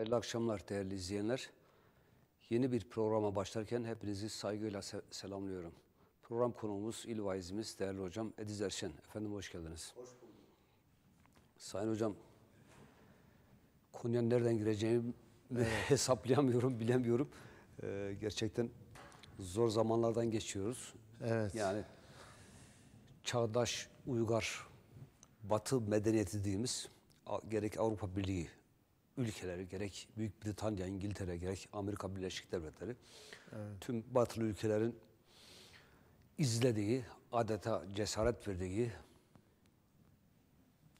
Hayırlı akşamlar değerli izleyenler. Yeni bir programa başlarken hepinizi saygıyla se selamlıyorum. Program konuğumuz, il vaizimiz, değerli hocam Ediz Erşen. Efendim hoş geldiniz. Hoş bulduk. Sayın hocam, konuya nereden gireceğimi evet. hesaplayamıyorum, bilemiyorum. Ee, gerçekten zor zamanlardan geçiyoruz. Evet. Yani çağdaş, uygar, batı medeniyeti dediğimiz gerek Avrupa Birliği ülkeleri gerek Büyük Britanya, İngiltere gerek Amerika Birleşik Devletleri evet. tüm batılı ülkelerin izlediği, adeta cesaret verdiği,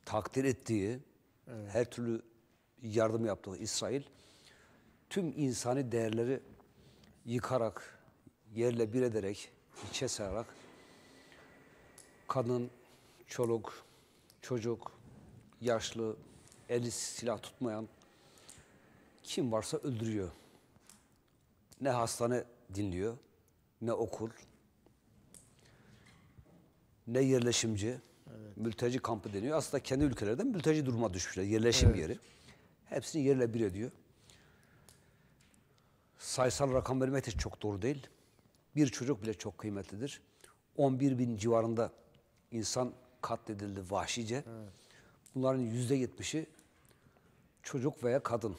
takdir ettiği, evet. her türlü yardım yaptığı İsrail tüm insani değerleri yıkarak, yerle bir ederek, içe sayarak kadın, çoluk, çocuk, yaşlı, eli silah tutmayan, kim varsa öldürüyor. Ne hastane dinliyor, ne okul, ne yerleşimci, evet. mülteci kampı deniyor. Aslında kendi ülkelerden mülteci duruma düşmüşler, yerleşim evet. yeri. Hepsini yerle bir ediyor. Sayısal rakam vermek de çok doğru değil. Bir çocuk bile çok kıymetlidir. 11 bin civarında insan katledildi vahşice. Evet. Bunların yüzde yetmişi çocuk veya kadın.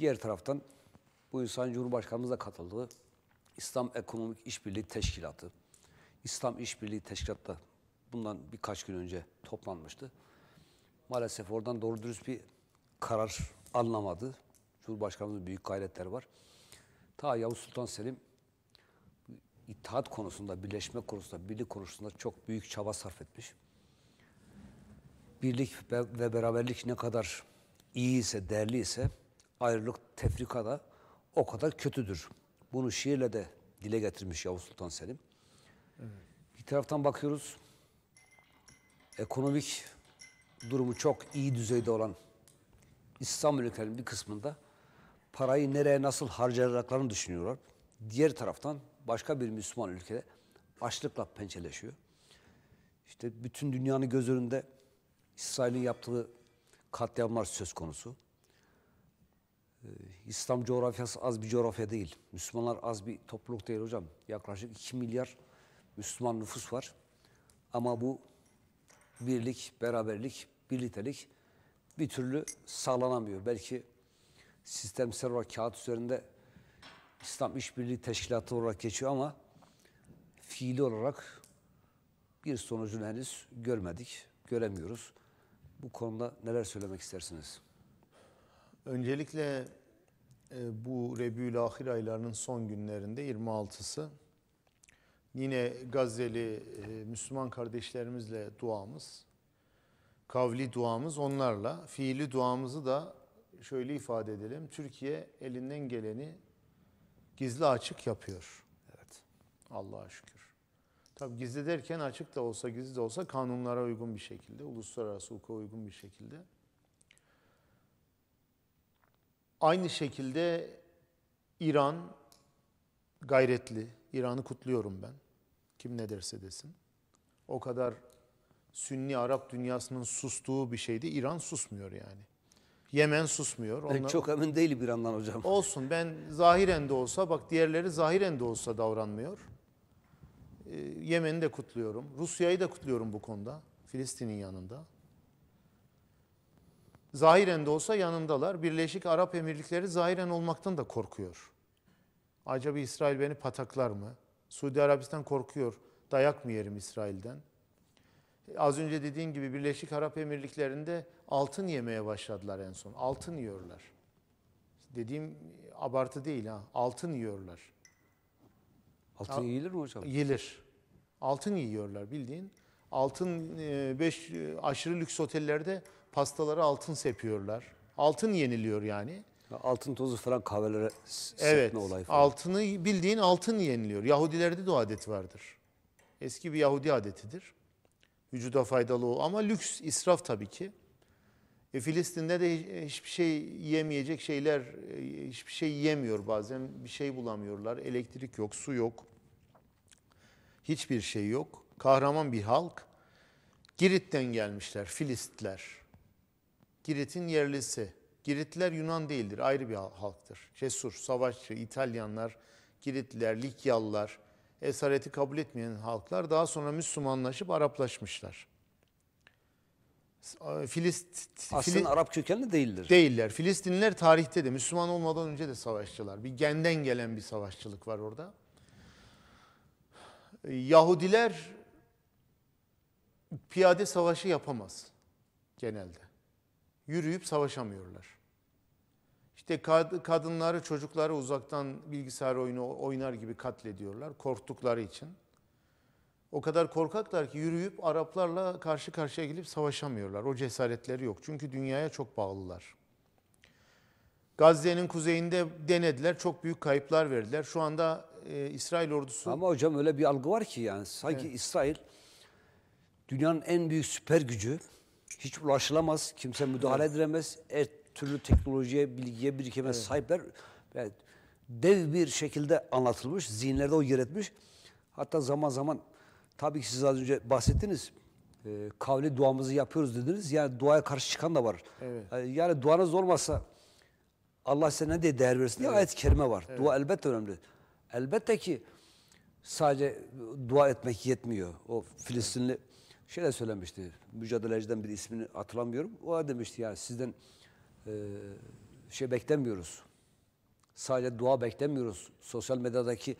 Diğer taraftan bu insan Cumhurbaşkanımız da katıldı. İslam Ekonomik İşbirliği Teşkilatı, İslam İşbirliği Teşkilatı da bundan birkaç gün önce toplanmıştı. Maalesef oradan doğru dürüst bir karar alınamadı. Cumhurbaşkanımızın büyük gayretleri var. Ta Yavuz Sultan Selim itaat konusunda, birleşme konusunda, birlik konusunda çok büyük çaba sarf etmiş. Birlik ve beraberlik ne kadar iyi ise, değerli ise ayrılık tefrikada o kadar kötüdür. Bunu şiirle de dile getirmiş Yavuz Sultan Selim. Evet. Bir taraftan bakıyoruz, ekonomik durumu çok iyi düzeyde olan İstanbul ülkelerinin bir kısmında parayı nereye nasıl harcayacaklarını düşünüyorlar. Diğer taraftan başka bir Müslüman ülkede açlıkla pençeleşiyor. İşte bütün dünyanın göz önünde İsrail'in yaptığı katliamlar söz konusu. Ee, İslam coğrafyası az bir coğrafya değil. Müslümanlar az bir topluluk değil hocam. Yaklaşık 2 milyar Müslüman nüfus var. Ama bu birlik, beraberlik, birliktelik bir türlü sağlanamıyor. Belki sistemsel olarak kağıt üzerinde İslam İşbirliği Teşkilatı olarak geçiyor ama fiili olarak bir sonucunu henüz görmedik, göremiyoruz. Bu konuda neler söylemek istersiniz? Öncelikle e, bu Rebül Ahir aylarının son günlerinde 26'sı yine Gazze'li e, Müslüman kardeşlerimizle duamız, kavli duamız onlarla, fiili duamızı da şöyle ifade edelim. Türkiye elinden geleni gizli açık yapıyor. Evet. Allah'a şükür. Tabi gizli derken açık da olsa gizli de olsa kanunlara uygun bir şekilde, uluslararası hukuka uygun bir şekilde Aynı şekilde İran gayretli. İran'ı kutluyorum ben. Kim ne derse desin. O kadar Sünni Arap dünyasının sustuğu bir şeydi. İran susmuyor yani. Yemen susmuyor. Onlar... Ben çok emin değilim İran'dan hocam. Olsun ben zahiren de olsa bak diğerleri zahiren de olsa davranmıyor. Ee, Yemen'i de kutluyorum. Rusya'yı da kutluyorum bu konuda. Filistin'in yanında. Zahiren de olsa yanındalar. Birleşik Arap Emirlikleri zahiren olmaktan da korkuyor. Acaba İsrail beni pataklar mı? Suudi Arabistan korkuyor. Dayak mı yerim İsrail'den? Az önce dediğim gibi Birleşik Arap Emirlikleri'nde altın yemeye başladılar en son. Altın yiyorlar. Dediğim abartı değil ha. Altın yiyorlar. Altın yiyilir mi hocam? Yiyilir. Altın yiyorlar bildiğin. Altın 5 e, e, aşırı lüks otellerde pastalara altın sepiyorlar. Altın yeniliyor yani. Altın tozu falan kahvelere evet, olayı falan. Altını bildiğin altın yeniliyor. Yahudilerde de o adet vardır. Eski bir Yahudi adetidir. Vücuda faydalı o ama lüks israf tabii ki. E, Filistin'de de hiçbir şey yemeyecek şeyler, e, hiçbir şey yemiyor bazen. Bir şey bulamıyorlar. Elektrik yok, su yok. Hiçbir şey yok. Kahraman bir halk. Girit'ten gelmişler, Filistler. Girit'in yerlisi. Giritler Yunan değildir, ayrı bir halktır. Cesur, savaşçı, İtalyanlar, Giritler, Likyalılar, esareti kabul etmeyen halklar daha sonra Müslümanlaşıp Araplaşmışlar. Filist, Aslında Fili, Arap kökenli değildir. Değiller. Filistinliler tarihte de Müslüman olmadan önce de savaşçılar. Bir genden gelen bir savaşçılık var orada. Yahudiler piyade savaşı yapamaz genelde yürüyüp savaşamıyorlar. İşte kad kadınları, çocukları uzaktan bilgisayar oyunu oynar gibi katlediyorlar korktukları için. O kadar korkaklar ki yürüyüp Araplarla karşı karşıya gelip savaşamıyorlar. O cesaretleri yok. Çünkü dünyaya çok bağlılar. Gazze'nin kuzeyinde denediler. Çok büyük kayıplar verdiler. Şu anda e, İsrail ordusu... Ama hocam öyle bir algı var ki yani sanki evet. İsrail dünyanın en büyük süper gücü hiç ulaşılamaz, kimse müdahale evet. edilemez. Her türlü teknolojiye, bilgiye, birikime evet. sahipler. Yani dev bir şekilde anlatılmış, zihinlerde o yer etmiş. Hatta zaman zaman tabii ki siz az önce bahsettiniz. E, kavli duamızı yapıyoruz dediniz. Yani duaya karşı çıkan da var. Evet. E, yani duanız olmasa Allah size ne diye değer versin diye evet. ayet-i kerime var. Evet. Dua elbette önemli. Elbette ki sadece dua etmek yetmiyor. O Filistinli şöyle söylemişti. Mücadeleciden bir ismini hatırlamıyorum. O da demişti ya sizden e, şey beklemiyoruz. Sadece dua beklemiyoruz. Sosyal medyadaki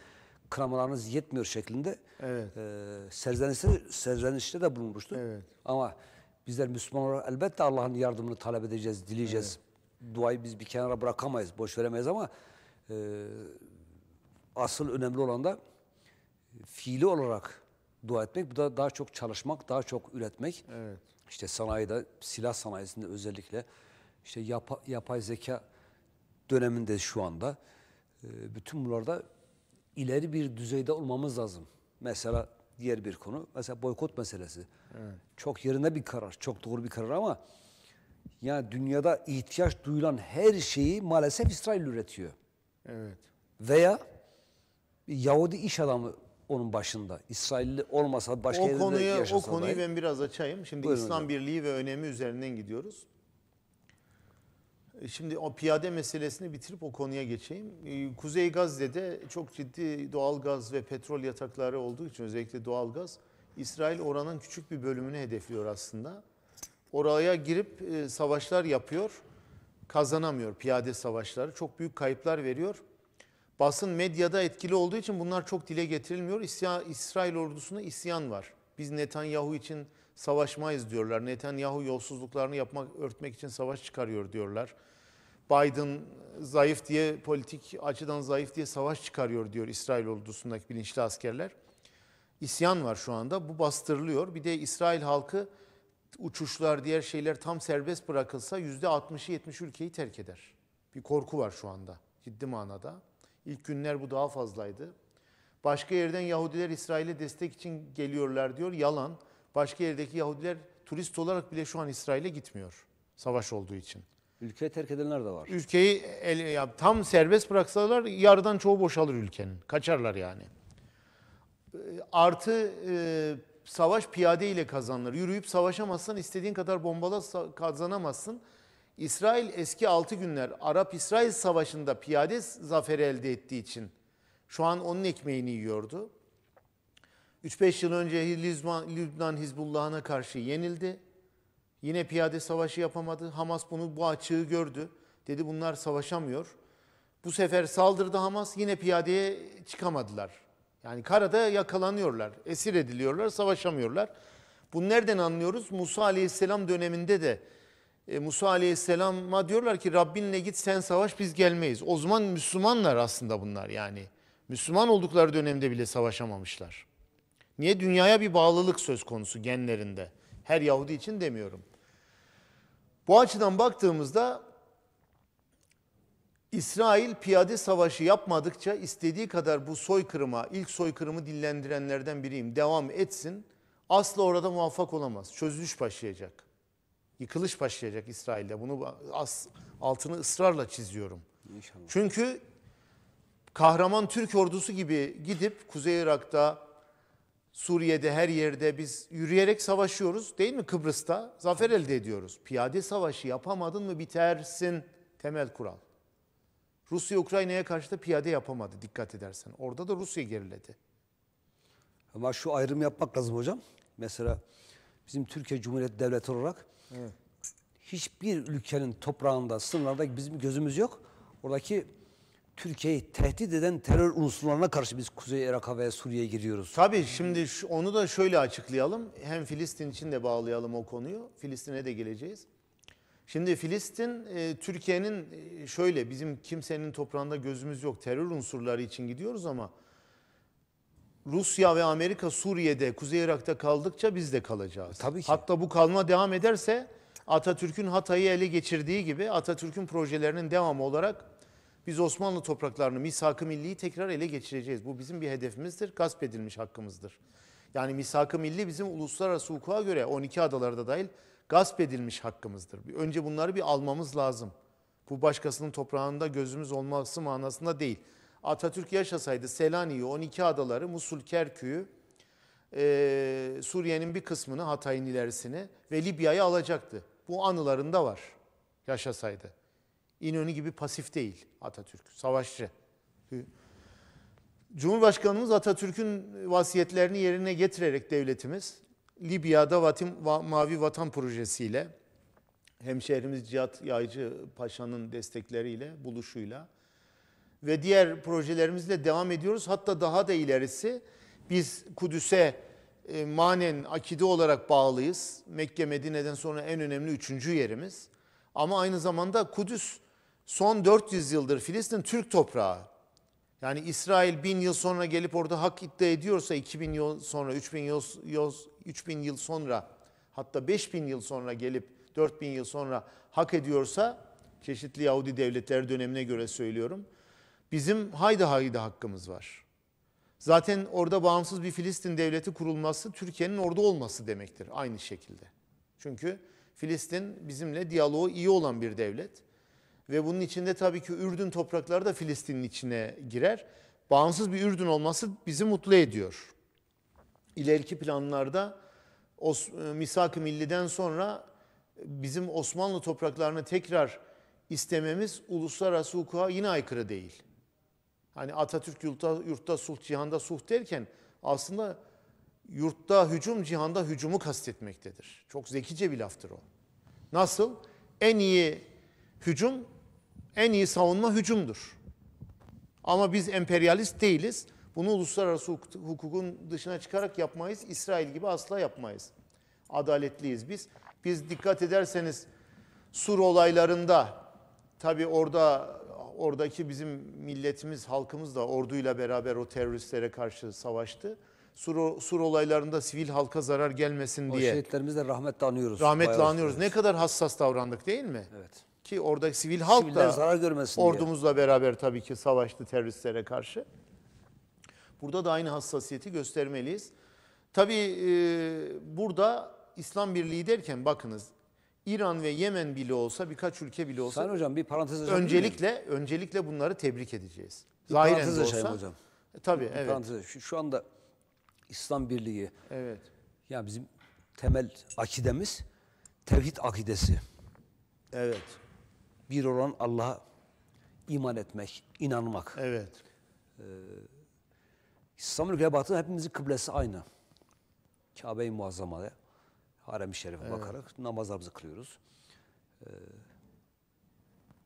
kramalarınız yetmiyor şeklinde evet. e, serzenişte, serzenişte de bulunmuştu. Evet. Ama bizler Müslüman olarak elbette Allah'ın yardımını talep edeceğiz, dileyeceğiz. Evet. Duayı biz bir kenara bırakamayız, boş veremeyiz ama e, asıl önemli olan da fiili olarak dua etmek. Bu da daha çok çalışmak, daha çok üretmek. Evet. İşte sanayide, silah sanayisinde özellikle işte yapa, yapay zeka döneminde şu anda e, bütün bunlarda ileri bir düzeyde olmamız lazım. Mesela diğer bir konu, mesela boykot meselesi. Evet. Çok yerinde bir karar, çok doğru bir karar ama yani dünyada ihtiyaç duyulan her şeyi maalesef İsrail üretiyor. Evet. Veya Yahudi iş adamı onun başında. İsrailli olmasa başka o yaşasa O konuyu dahi. ben biraz açayım. Şimdi Buyurun İslam hocam. Birliği ve önemi üzerinden gidiyoruz. E, şimdi o piyade meselesini bitirip o konuya geçeyim. E, Kuzey Gazze'de çok ciddi doğal gaz ve petrol yatakları olduğu için özellikle doğal gaz İsrail oranın küçük bir bölümünü hedefliyor aslında. Oraya girip e, savaşlar yapıyor. Kazanamıyor piyade savaşları. Çok büyük kayıplar veriyor basın medyada etkili olduğu için bunlar çok dile getirilmiyor. İsya, İsrail ordusunda isyan var. Biz Netanyahu için savaşmayız diyorlar. Netanyahu yolsuzluklarını yapmak, örtmek için savaş çıkarıyor diyorlar. Biden zayıf diye politik açıdan zayıf diye savaş çıkarıyor diyor İsrail ordusundaki bilinçli askerler. İsyan var şu anda. Bu bastırılıyor. Bir de İsrail halkı uçuşlar, diğer şeyler tam serbest bırakılsa %60'ı 70 ülkeyi terk eder. Bir korku var şu anda ciddi manada. İlk günler bu daha fazlaydı. Başka yerden Yahudiler İsrail'e destek için geliyorlar diyor. Yalan. Başka yerdeki Yahudiler turist olarak bile şu an İsrail'e gitmiyor. Savaş olduğu için. Ülkeyi terk edenler de var. Ülkeyi el, ya, tam serbest bıraksalar yarıdan çoğu boşalır ülkenin. Kaçarlar yani. Ee, artı e, savaş piyade ile kazanılır. Yürüyüp savaşamazsan istediğin kadar bombala kazanamazsın. İsrail eski 6 günler Arap-İsrail Savaşı'nda piyade zaferi elde ettiği için şu an onun ekmeğini yiyordu. 3-5 yıl önce Lübnan Hizbullah'ına karşı yenildi. Yine piyade savaşı yapamadı. Hamas bunu bu açığı gördü. Dedi bunlar savaşamıyor. Bu sefer saldırdı Hamas yine piyadeye çıkamadılar. Yani karada yakalanıyorlar, esir ediliyorlar, savaşamıyorlar. Bunu nereden anlıyoruz? Musa Aleyhisselam döneminde de e, Musa Aleyhisselam'a diyorlar ki Rabbinle git sen savaş biz gelmeyiz. O zaman Müslümanlar aslında bunlar yani. Müslüman oldukları dönemde bile savaşamamışlar. Niye? Dünyaya bir bağlılık söz konusu genlerinde. Her Yahudi için demiyorum. Bu açıdan baktığımızda İsrail piyade savaşı yapmadıkça istediği kadar bu soykırıma, ilk soykırımı dillendirenlerden biriyim, devam etsin. Asla orada muvaffak olamaz. Çözülüş başlayacak yıkılış başlayacak İsrail'de. Bunu as, altını ısrarla çiziyorum. İnşallah. Çünkü kahraman Türk ordusu gibi gidip Kuzey Irak'ta, Suriye'de her yerde biz yürüyerek savaşıyoruz değil mi Kıbrıs'ta? Zafer elde ediyoruz. Piyade savaşı yapamadın mı bitersin temel kural. Rusya Ukrayna'ya karşı da piyade yapamadı dikkat edersen. Orada da Rusya geriledi. Ama şu ayrım yapmak lazım hocam. Mesela bizim Türkiye Cumhuriyeti Devleti olarak Evet. Hiçbir ülkenin toprağında, sınırlarda bizim gözümüz yok. Oradaki Türkiye'yi tehdit eden terör unsurlarına karşı biz Kuzey Irak'a ve Suriye'ye giriyoruz. Tabii şimdi onu da şöyle açıklayalım. Hem Filistin için de bağlayalım o konuyu. Filistin'e de geleceğiz. Şimdi Filistin e, Türkiye'nin e, şöyle bizim kimsenin toprağında gözümüz yok. Terör unsurları için gidiyoruz ama Rusya ve Amerika Suriye'de, Kuzey Irak'ta kaldıkça biz de kalacağız. Tabii ki. Hatta bu kalma devam ederse Atatürk'ün Hatay'ı ele geçirdiği gibi Atatürk'ün projelerinin devamı olarak biz Osmanlı topraklarını, misak-ı milliyi tekrar ele geçireceğiz. Bu bizim bir hedefimizdir, gasp edilmiş hakkımızdır. Yani misak-ı milli bizim uluslararası hukuka göre 12 adalarda dahil gasp edilmiş hakkımızdır. Önce bunları bir almamız lazım. Bu başkasının toprağında gözümüz olması manasında değil. Atatürk yaşasaydı Selanik'i, 12 adaları, Musul, Kerkük'ü, e, Suriye'nin bir kısmını, Hatay'ın ilerisini ve Libya'yı alacaktı. Bu anılarında var yaşasaydı. İnönü gibi pasif değil Atatürk, savaşçı. Cumhurbaşkanımız Atatürk'ün vasiyetlerini yerine getirerek devletimiz Libya'da Vatim, Va, Mavi Vatan projesiyle hemşehrimiz Cihat Yaycı Paşa'nın destekleriyle, buluşuyla ve diğer projelerimizle devam ediyoruz. Hatta daha da ilerisi biz Kudüs'e e, manen akide olarak bağlıyız. Mekke Medine'den sonra en önemli üçüncü yerimiz. Ama aynı zamanda Kudüs son 400 yıldır Filistin Türk toprağı. Yani İsrail bin yıl sonra gelip orada hak iddia ediyorsa 2000 yıl sonra, 3000 yıl, 3000 yıl sonra hatta 5000 yıl sonra gelip 4000 yıl sonra hak ediyorsa çeşitli Yahudi devletler dönemine göre söylüyorum. Bizim haydi haydi hakkımız var. Zaten orada bağımsız bir Filistin devleti kurulması Türkiye'nin orada olması demektir aynı şekilde. Çünkü Filistin bizimle diyaloğu iyi olan bir devlet. Ve bunun içinde tabii ki Ürdün toprakları da Filistin'in içine girer. Bağımsız bir Ürdün olması bizi mutlu ediyor. İleriki planlarda e, Misak-ı Milli'den sonra bizim Osmanlı topraklarını tekrar istememiz uluslararası hukuka yine aykırı değil. Hani Atatürk yurtta, yurtta sulh, cihanda sulh derken aslında yurtta hücum, cihanda hücumu kastetmektedir. Çok zekice bir laftır o. Nasıl? En iyi hücum, en iyi savunma hücumdur. Ama biz emperyalist değiliz. Bunu uluslararası hukukun dışına çıkarak yapmayız. İsrail gibi asla yapmayız. Adaletliyiz biz. Biz dikkat ederseniz Sur olaylarında tabi orada Oradaki bizim milletimiz, halkımız da orduyla beraber o teröristlere karşı savaştı. Sur, sur olaylarında sivil halka zarar gelmesin o diye. O şehitlerimizle rahmetle anıyoruz. Rahmetle anıyoruz. Ne kadar hassas davrandık değil mi? Evet. Ki oradaki sivil halk Siviller da zarar görmesin ordumuzla diye. beraber tabii ki savaştı teröristlere karşı. Burada da aynı hassasiyeti göstermeliyiz. Tabii e, burada İslam Birliği derken bakınız İran ve Yemen bile olsa birkaç ülke bile olsa Sayın hocam bir parantez açalım. Öncelikle öncelikle bunları tebrik edeceğiz. Bir Zahiren de Hocam. E, tabii bir evet. Parantez, şu, şu anda İslam Birliği. Evet. Ya bizim temel akidemiz tevhid akidesi. Evet. Bir olan Allah'a iman etmek, inanmak. Evet. Ee, İslam'ın rebatı hepimizin kıblesi aynı. Kabe-i Muazzama'da harem-i şerife evet. bakarak namazlarımızı kılıyoruz. Ee,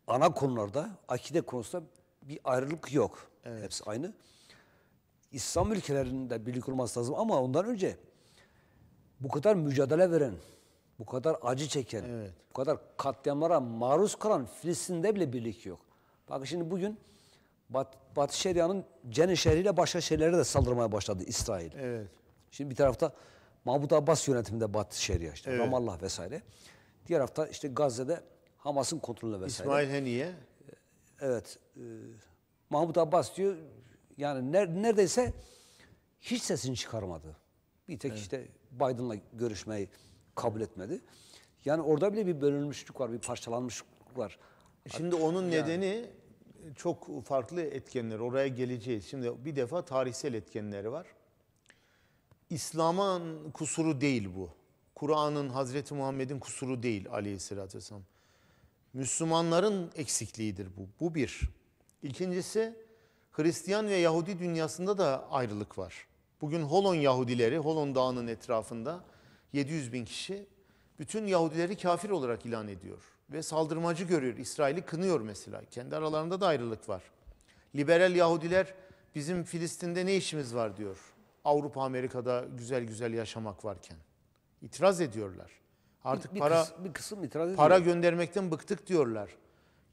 ana konularda, akide konusunda bir ayrılık yok. Evet. Hepsi aynı. İslam ülkelerinde birlik olması lazım ama ondan önce bu kadar mücadele veren, bu kadar acı çeken, evet. bu kadar katliamlara maruz kalan Filistin'de bile birlik yok. Bak şimdi bugün Bat, Batı Şeria'nın Cenin şehriyle başka şehirlere de saldırmaya başladı İsrail. Evet. Şimdi bir tarafta Mahmut Abbas yönetiminde Batı Şeria işte evet. Ramallah vesaire. Diğer hafta işte Gazze'de Hamas'ın kontrolü vesaire. İsmail Haniye. Evet. E, Mahmut Abbas diyor yani neredeyse hiç sesini çıkarmadı. Bir tek evet. işte Biden'la görüşmeyi kabul etmedi. Yani orada bile bir bölünmüşlük var, bir parçalanmışlık var. Şimdi onun yani, nedeni çok farklı etkenler. Oraya geleceğiz. Şimdi bir defa tarihsel etkenleri var. İslam'ın kusuru değil bu. Kur'an'ın, Hazreti Muhammed'in kusuru değil aleyhissalatü vesselam. Müslümanların eksikliğidir bu. Bu bir. İkincisi Hristiyan ve Yahudi dünyasında da ayrılık var. Bugün Holon Yahudileri, Holon Dağı'nın etrafında 700 bin kişi bütün Yahudileri kafir olarak ilan ediyor. Ve saldırmacı görüyor, İsrail'i kınıyor mesela. Kendi aralarında da ayrılık var. Liberal Yahudiler bizim Filistin'de ne işimiz var diyor. Avrupa Amerika'da güzel güzel yaşamak varken. itiraz ediyorlar. Artık bir, bir para kısım, bir kısım itiraz ediyor. Para göndermekten bıktık diyorlar.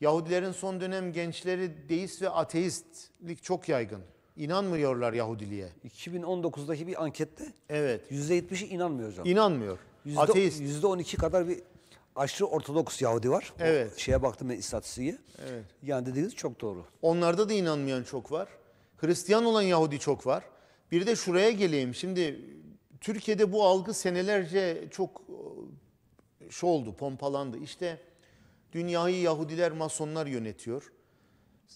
Yahudilerin son dönem gençleri deist ve ateistlik çok yaygın. İnanmıyorlar Yahudiliğe. 2019'daki bir ankette evet. %70'i inanmıyor hocam. İnanmıyor. Yüzde, Ateist. %12 kadar bir aşırı Ortodoks Yahudi var. Evet. O şeye baktım ben istatistiğe. Evet. Yani dediğiniz çok doğru. Onlarda da inanmayan çok var. Hristiyan olan Yahudi çok var. Bir de şuraya geleyim. Şimdi Türkiye'de bu algı senelerce çok e, şu şey oldu, pompalandı. İşte dünyayı Yahudiler, Masonlar yönetiyor.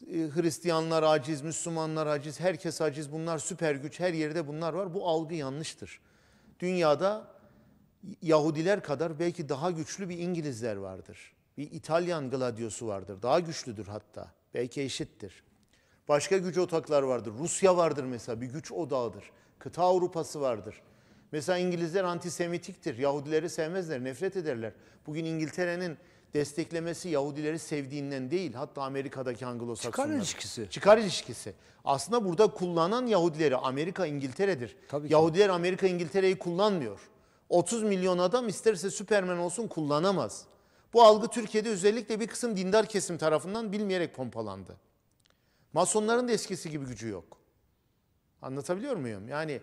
E, Hristiyanlar aciz, Müslümanlar aciz, herkes aciz. Bunlar süper güç, her yerde bunlar var. Bu algı yanlıştır. Dünyada Yahudiler kadar belki daha güçlü bir İngilizler vardır. Bir İtalyan gladiyosu vardır. Daha güçlüdür hatta. Belki eşittir. Başka güç otaklar vardır. Rusya vardır mesela bir güç odağıdır. Kıta Avrupası vardır. Mesela İngilizler antisemitiktir. Yahudileri sevmezler, nefret ederler. Bugün İngiltere'nin desteklemesi Yahudileri sevdiğinden değil. Hatta Amerika'daki Anglo-Saksonlar. Çıkar ilişkisi. Çıkar ilişkisi. Aslında burada kullanan Yahudileri Amerika, İngiltere'dir. Tabii ki. Yahudiler Amerika, İngiltere'yi kullanmıyor. 30 milyon adam isterse Süpermen olsun kullanamaz. Bu algı Türkiye'de özellikle bir kısım dindar kesim tarafından bilmeyerek pompalandı. Masonların da eskisi gibi gücü yok. Anlatabiliyor muyum? Yani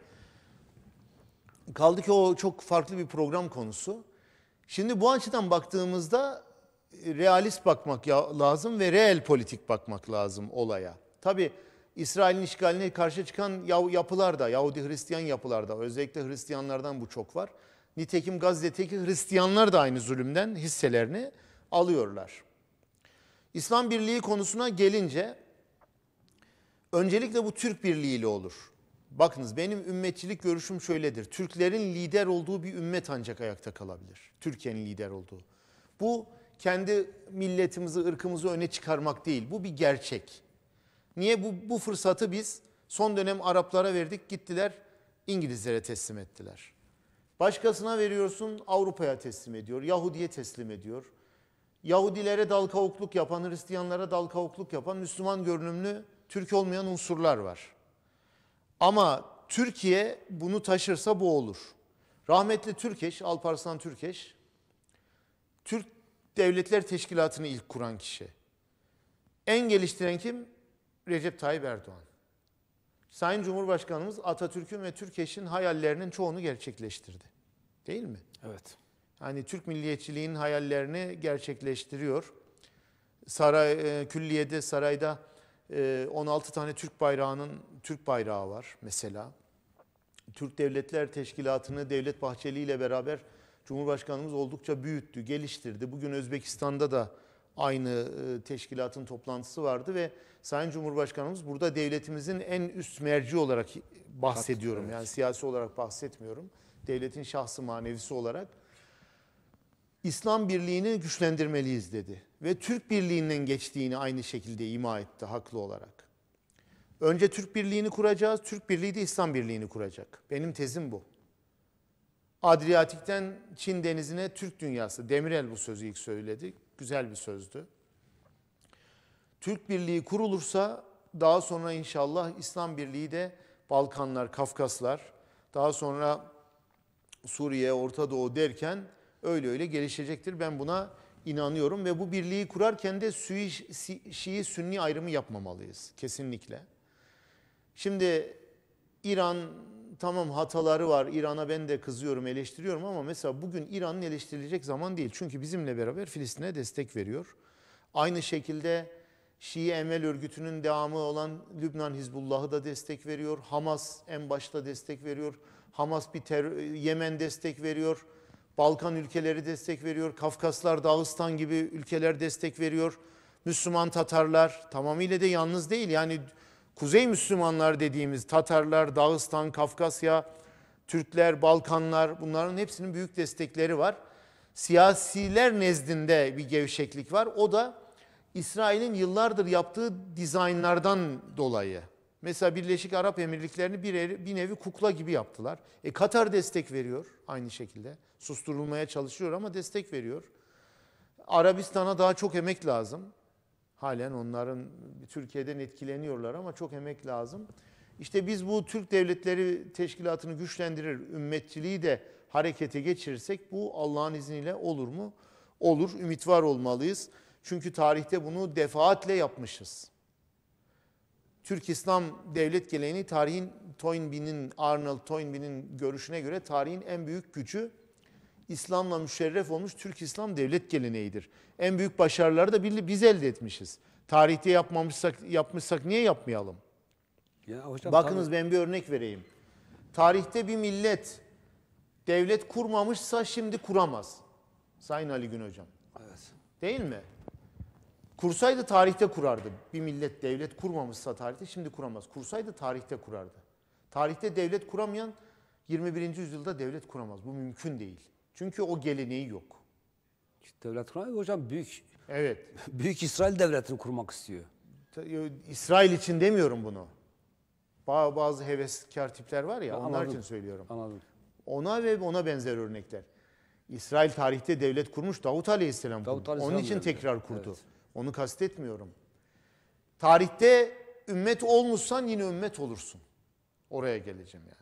kaldı ki o çok farklı bir program konusu. Şimdi bu açıdan baktığımızda e, realist bakmak lazım ve reel politik bakmak lazım olaya. Tabi İsrail'in işgaline karşı çıkan yapılar da, Yahudi Hristiyan yapılar da, özellikle Hristiyanlardan bu çok var. Nitekim Gazze'deki Hristiyanlar da aynı zulümden hisselerini alıyorlar. İslam Birliği konusuna gelince öncelikle bu Türk Birliği ile olur. Bakınız benim ümmetçilik görüşüm şöyledir. Türklerin lider olduğu bir ümmet ancak ayakta kalabilir. Türkiye'nin lider olduğu. Bu kendi milletimizi, ırkımızı öne çıkarmak değil. Bu bir gerçek. Niye bu, bu fırsatı biz son dönem Araplara verdik gittiler İngilizlere teslim ettiler. Başkasına veriyorsun Avrupa'ya teslim ediyor, Yahudi'ye teslim ediyor. Yahudilere dal kavukluk yapan, Hristiyanlara dal kavukluk yapan Müslüman görünümlü Türk olmayan unsurlar var. Ama Türkiye bunu taşırsa bu olur. Rahmetli Türkeş, Alparslan Türkeş, Türk Devletler Teşkilatı'nı ilk kuran kişi. En geliştiren kim? Recep Tayyip Erdoğan. Sayın Cumhurbaşkanımız Atatürk'ün ve Türkeş'in hayallerinin çoğunu gerçekleştirdi. Değil mi? Evet. Yani Türk milliyetçiliğinin hayallerini gerçekleştiriyor. Saray, e, külliyede, sarayda 16 ee, tane Türk bayrağının Türk bayrağı var mesela. Türk Devletler Teşkilatı'nı Devlet Bahçeli ile beraber Cumhurbaşkanımız oldukça büyüttü, geliştirdi. Bugün Özbekistan'da da aynı e, teşkilatın toplantısı vardı ve Sayın Cumhurbaşkanımız burada devletimizin en üst merci olarak bahsediyorum. Yani siyasi olarak bahsetmiyorum. Devletin şahsı manevisi olarak İslam birliğini güçlendirmeliyiz dedi. Ve Türk birliğinden geçtiğini aynı şekilde ima etti haklı olarak. Önce Türk birliğini kuracağız, Türk birliği de İslam birliğini kuracak. Benim tezim bu. Adriyatik'ten Çin denizine Türk dünyası, Demirel bu sözü ilk söyledi. Güzel bir sözdü. Türk birliği kurulursa daha sonra inşallah İslam birliği de Balkanlar, Kafkaslar, daha sonra Suriye, Orta Doğu derken öyle öyle gelişecektir. Ben buna inanıyorum ve bu birliği kurarken de Sui, Şii Sünni ayrımı yapmamalıyız kesinlikle. Şimdi İran tamam hataları var. İran'a ben de kızıyorum, eleştiriyorum ama mesela bugün İran'ın eleştirilecek zaman değil. Çünkü bizimle beraber Filistin'e destek veriyor. Aynı şekilde Şii Emel örgütünün devamı olan Lübnan Hizbullah'ı da destek veriyor. Hamas en başta destek veriyor. Hamas bir terör, Yemen destek veriyor. Balkan ülkeleri destek veriyor. Kafkaslar, Dağıstan gibi ülkeler destek veriyor. Müslüman Tatarlar tamamıyla de yalnız değil. Yani Kuzey Müslümanlar dediğimiz Tatarlar, Dağıstan, Kafkasya, Türkler, Balkanlar bunların hepsinin büyük destekleri var. Siyasiler nezdinde bir gevşeklik var. O da İsrail'in yıllardır yaptığı dizaynlardan dolayı. Mesela Birleşik Arap Emirlikleri'ni bir, bir nevi kukla gibi yaptılar. E, Katar destek veriyor aynı şekilde. Susturulmaya çalışıyor ama destek veriyor. Arabistan'a daha çok emek lazım. Halen onların Türkiye'den etkileniyorlar ama çok emek lazım. İşte biz bu Türk Devletleri Teşkilatı'nı güçlendirir, ümmetçiliği de harekete geçirirsek bu Allah'ın izniyle olur mu? Olur, ümit var olmalıyız. Çünkü tarihte bunu defaatle yapmışız. Türk İslam devlet geleneği tarihin Toynbee'nin, Arnold Toynbee'nin görüşüne göre tarihin en büyük gücü İslam'la müşerref olmuş Türk İslam devlet geleneğidir. En büyük başarıları da birli biz elde etmişiz. Tarihte yapmamışsak, yapmışsak niye yapmayalım? Ya hocam, Bakınız tabii. ben bir örnek vereyim. Tarihte bir millet devlet kurmamışsa şimdi kuramaz. Sayın Ali Gün Hocam. Evet. Değil mi? Kursaydı tarihte kurardı. Bir millet devlet kurmamışsa tarihte şimdi kuramaz. Kursaydı tarihte kurardı. Tarihte devlet kuramayan 21. yüzyılda devlet kuramaz. Bu mümkün değil. Çünkü o geleneği yok. Devlet kuramıyor hocam büyük. Evet. Büyük İsrail devletini kurmak istiyor. İsrail için demiyorum bunu. Bazı heveskar tipler var ya, ya onlar için söylüyorum. Anladım. Ona ve ona benzer örnekler. İsrail tarihte devlet kurmuş, Davut Aleyhisselam Davut Aleyhisselam Onun için tekrar kurdu. Evet. Onu kastetmiyorum. Tarihte ümmet olmuşsan yine ümmet olursun. Oraya geleceğim yani.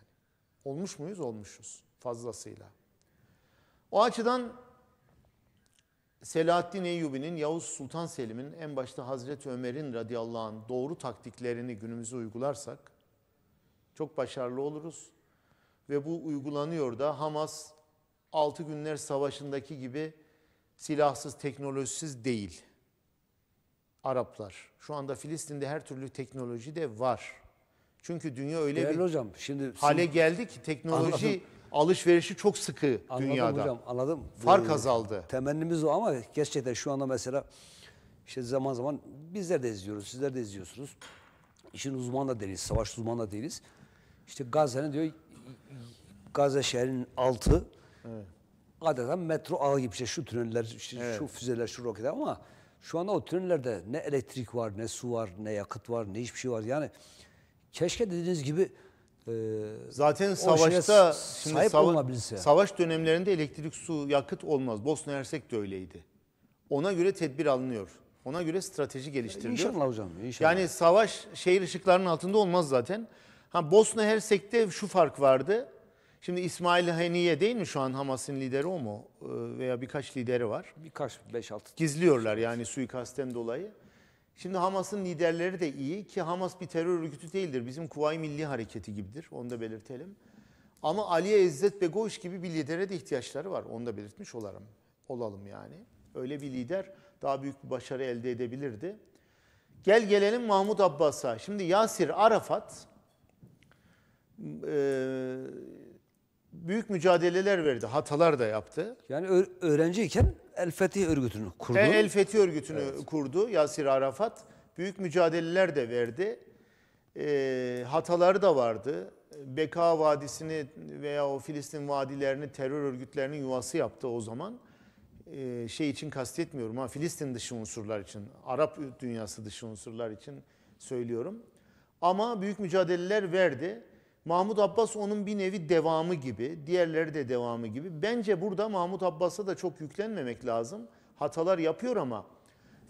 Olmuş muyuz? Olmuşuz fazlasıyla. O açıdan Selahaddin Eyyubi'nin, Yavuz Sultan Selim'in, en başta Hazreti Ömer'in radıyallahu anh doğru taktiklerini günümüze uygularsak çok başarılı oluruz. Ve bu uygulanıyor da Hamas 6 günler savaşındaki gibi silahsız, teknolojisiz değil. Araplar. Şu anda Filistin'de her türlü teknoloji de var. Çünkü dünya öyle Değerli bir hocam, şimdi hale geldi ki teknoloji anladım. alışverişi çok sıkı anladım dünyada. Hocam, anladım. Fark ee, azaldı. Temennimiz o ama gerçekten şu anda mesela işte zaman zaman bizler de izliyoruz, sizler de izliyorsunuz. İşin uzmanı da değiliz, savaş uzmanı da değiliz. İşte Gazze'nin diyor Gazze şehrinin altı evet. adeta metro ağı gibi işte şu tüneller, işte evet. şu füzeler, şu roketler ama şu anda o trenlerde ne elektrik var, ne su var, ne yakıt var, ne hiçbir şey var. Yani keşke dediğiniz gibi e, zaten savaşta şimdi sava savaş dönemlerinde elektrik, su, yakıt olmaz. Bosna Hersek de öyleydi. Ona göre tedbir alınıyor. Ona göre strateji geliştiriliyor. İnşallah hocam. Inşallah. Yani savaş şehir ışıklarının altında olmaz zaten. Ha Bosna Hersek'te şu fark vardı. Şimdi İsmail Haniye değil mi şu an Hamas'ın lideri o mu? Ee, veya birkaç lideri var. Birkaç, beş altı. Gizliyorlar yani suikasten dolayı. Şimdi Hamas'ın liderleri de iyi ki Hamas bir terör örgütü değildir. Bizim Kuvayi Milli Hareketi gibidir. Onu da belirtelim. Ama Aliye İzzet Begoş gibi bir lidere de ihtiyaçları var. Onu da belirtmiş olalım. Olalım yani. Öyle bir lider daha büyük bir başarı elde edebilirdi. Gel gelelim Mahmut Abbas'a. Şimdi Yasir Arafat e, büyük mücadeleler verdi. Hatalar da yaptı. Yani öğrenciyken El Fetih örgütünü kurdu. E, El Fetih örgütünü evet. kurdu Yasir Arafat. Büyük mücadeleler de verdi. E, hataları da vardı. Beka Vadisi'ni veya o Filistin vadilerini terör örgütlerinin yuvası yaptı o zaman. E, şey için kastetmiyorum ama Filistin dışı unsurlar için, Arap dünyası dışı unsurlar için söylüyorum. Ama büyük mücadeleler verdi. Mahmut Abbas onun bir nevi devamı gibi, diğerleri de devamı gibi. Bence burada Mahmut Abbas'a da çok yüklenmemek lazım. Hatalar yapıyor ama